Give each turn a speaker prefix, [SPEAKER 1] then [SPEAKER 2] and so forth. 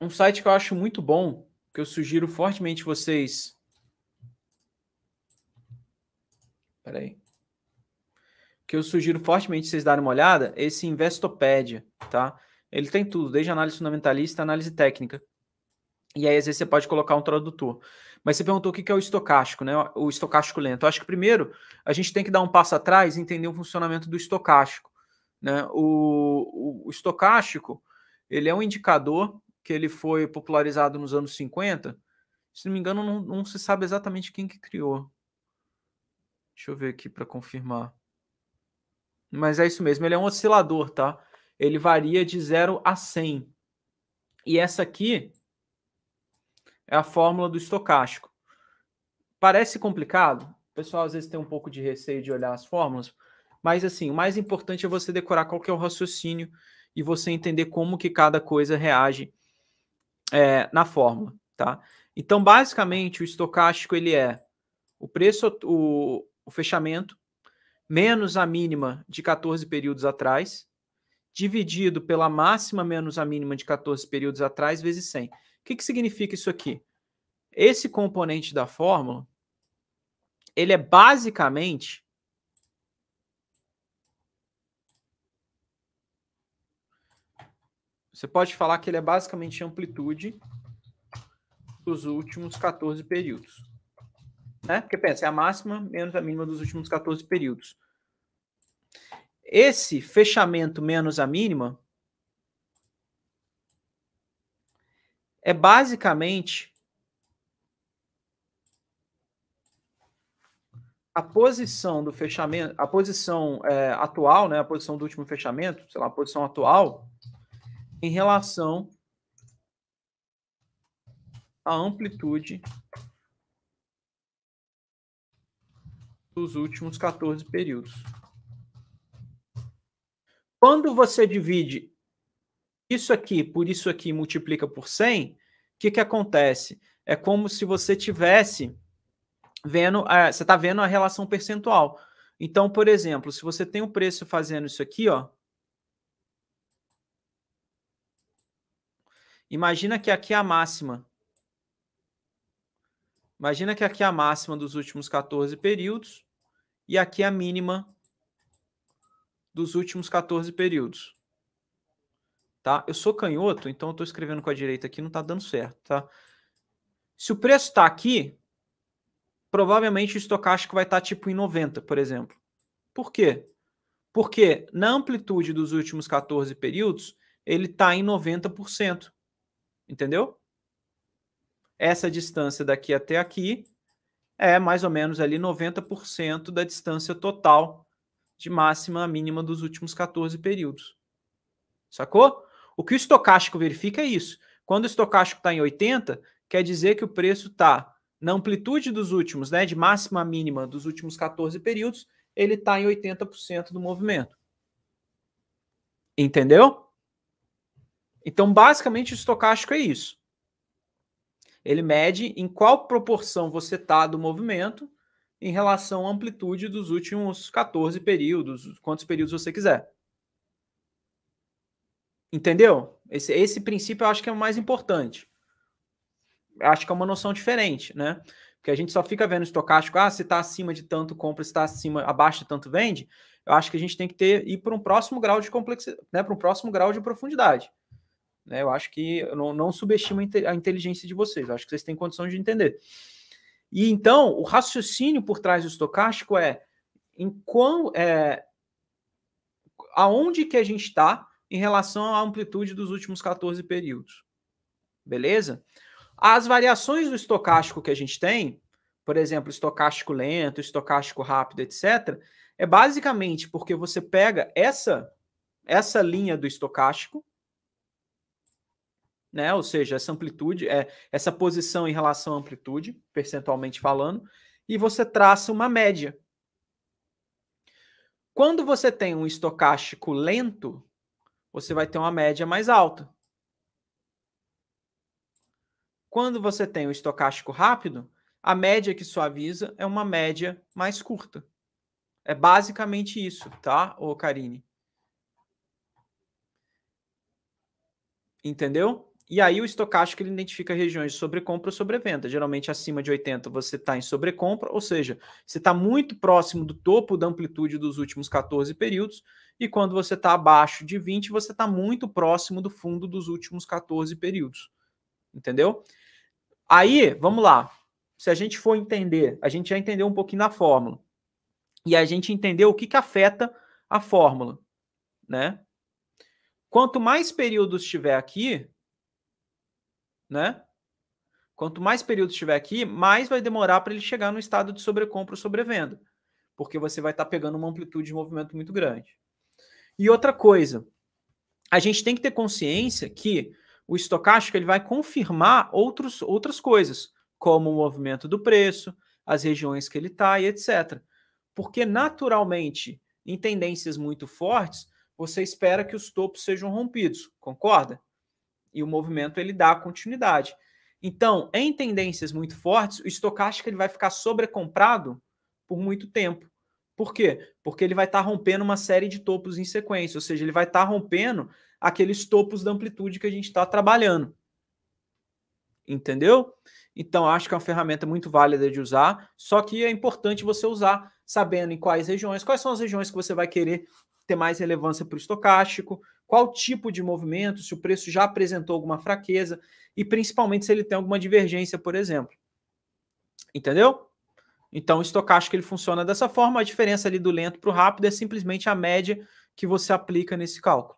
[SPEAKER 1] um site que eu acho muito bom, que eu sugiro fortemente vocês. Peraí. Que eu sugiro fortemente vocês darem uma olhada, esse Investopedia, tá? Ele tem tudo, desde análise fundamentalista, análise técnica. E aí, às vezes, você pode colocar um tradutor. Mas você perguntou o que é o estocástico, né? O estocástico lento. Eu acho que primeiro a gente tem que dar um passo atrás e entender o funcionamento do estocástico. Né? O, o, o estocástico ele é um indicador que ele foi popularizado nos anos 50. Se não me engano, não, não se sabe exatamente quem que criou. Deixa eu ver aqui para confirmar. Mas é isso mesmo, ele é um oscilador, tá? Ele varia de 0 a 100. E essa aqui é a fórmula do estocástico. Parece complicado, o pessoal às vezes tem um pouco de receio de olhar as fórmulas, mas assim, o mais importante é você decorar qual que é o raciocínio e você entender como que cada coisa reage é, na fórmula, tá? Então, basicamente, o estocástico ele é o preço, o, o fechamento, menos a mínima de 14 períodos atrás, dividido pela máxima menos a mínima de 14 períodos atrás, vezes 100. O que, que significa isso aqui? Esse componente da fórmula, ele é basicamente Você pode falar que ele é basicamente amplitude dos últimos 14 períodos. Né? Porque pensa, é a máxima menos a mínima dos últimos 14 períodos. Esse fechamento menos a mínima é basicamente a posição do fechamento, a posição é, atual, né, a posição do último fechamento, sei lá, a posição atual em relação à amplitude dos últimos 14 períodos. Quando você divide isso aqui por isso aqui e multiplica por 100, o que, que acontece? É como se você tivesse vendo, você está vendo a relação percentual. Então, por exemplo, se você tem o um preço fazendo isso aqui, ó, Imagina que aqui é a máxima. Imagina que aqui é a máxima dos últimos 14 períodos e aqui é a mínima dos últimos 14 períodos. Tá? Eu sou canhoto, então eu estou escrevendo com a direita aqui, não está dando certo. Tá? Se o preço está aqui, provavelmente o estocástico vai estar tá, tipo em 90, por exemplo. Por quê? Porque na amplitude dos últimos 14 períodos, ele está em 90% entendeu? Essa distância daqui até aqui é mais ou menos ali 90% da distância total de máxima a mínima dos últimos 14 períodos. Sacou? O que o estocástico verifica é isso. Quando o estocástico está em 80, quer dizer que o preço está na amplitude dos últimos, né, de máxima a mínima dos últimos 14 períodos, ele está em 80% do movimento. Entendeu? Então, basicamente, o estocástico é isso. Ele mede em qual proporção você está do movimento em relação à amplitude dos últimos 14 períodos, quantos períodos você quiser. Entendeu? Esse, esse princípio eu acho que é o mais importante. Eu acho que é uma noção diferente, né? Porque a gente só fica vendo estocástico, ah, se está acima de tanto compra, se está acima, abaixo de tanto vende. Eu acho que a gente tem que ter ir para um próximo grau de complexidade, né? Para um próximo grau de profundidade. Né? Eu acho que eu não, não subestimo a inteligência de vocês, eu acho que vocês têm condição de entender. E então, o raciocínio por trás do estocástico é em quão é, aonde que a gente está em relação à amplitude dos últimos 14 períodos. Beleza? As variações do estocástico que a gente tem, por exemplo, estocástico lento, estocástico rápido, etc., é basicamente porque você pega essa essa linha do estocástico né? Ou seja, essa amplitude, é essa posição em relação à amplitude, percentualmente falando, e você traça uma média. Quando você tem um estocástico lento, você vai ter uma média mais alta. Quando você tem um estocástico rápido, a média que suaviza é uma média mais curta. É basicamente isso, tá, ô Karine? Entendeu? E aí o estocástico ele identifica regiões de sobrecompra ou sobrevenda. Geralmente acima de 80 você está em sobrecompra, ou seja, você está muito próximo do topo da amplitude dos últimos 14 períodos, e quando você está abaixo de 20, você está muito próximo do fundo dos últimos 14 períodos. Entendeu? Aí, vamos lá. Se a gente for entender, a gente já entendeu um pouquinho da fórmula. E a gente entendeu o que, que afeta a fórmula, né? Quanto mais períodos tiver aqui, né? Quanto mais período estiver aqui, mais vai demorar para ele chegar no estado de sobrecompra ou sobrevenda, porque você vai estar tá pegando uma amplitude de movimento muito grande. E outra coisa, a gente tem que ter consciência que o estocástico ele vai confirmar outros, outras coisas, como o movimento do preço, as regiões que ele está e etc. Porque naturalmente, em tendências muito fortes, você espera que os topos sejam rompidos, concorda? E o movimento ele dá continuidade. Então, em tendências muito fortes, o estocástico ele vai ficar sobrecomprado por muito tempo. Por quê? Porque ele vai estar tá rompendo uma série de topos em sequência, ou seja, ele vai estar tá rompendo aqueles topos da amplitude que a gente está trabalhando entendeu? Então, acho que é uma ferramenta muito válida de usar, só que é importante você usar sabendo em quais regiões, quais são as regiões que você vai querer ter mais relevância para o estocástico, qual tipo de movimento, se o preço já apresentou alguma fraqueza e principalmente se ele tem alguma divergência, por exemplo. Entendeu? Então, o estocástico ele funciona dessa forma, a diferença ali do lento para o rápido é simplesmente a média que você aplica nesse cálculo.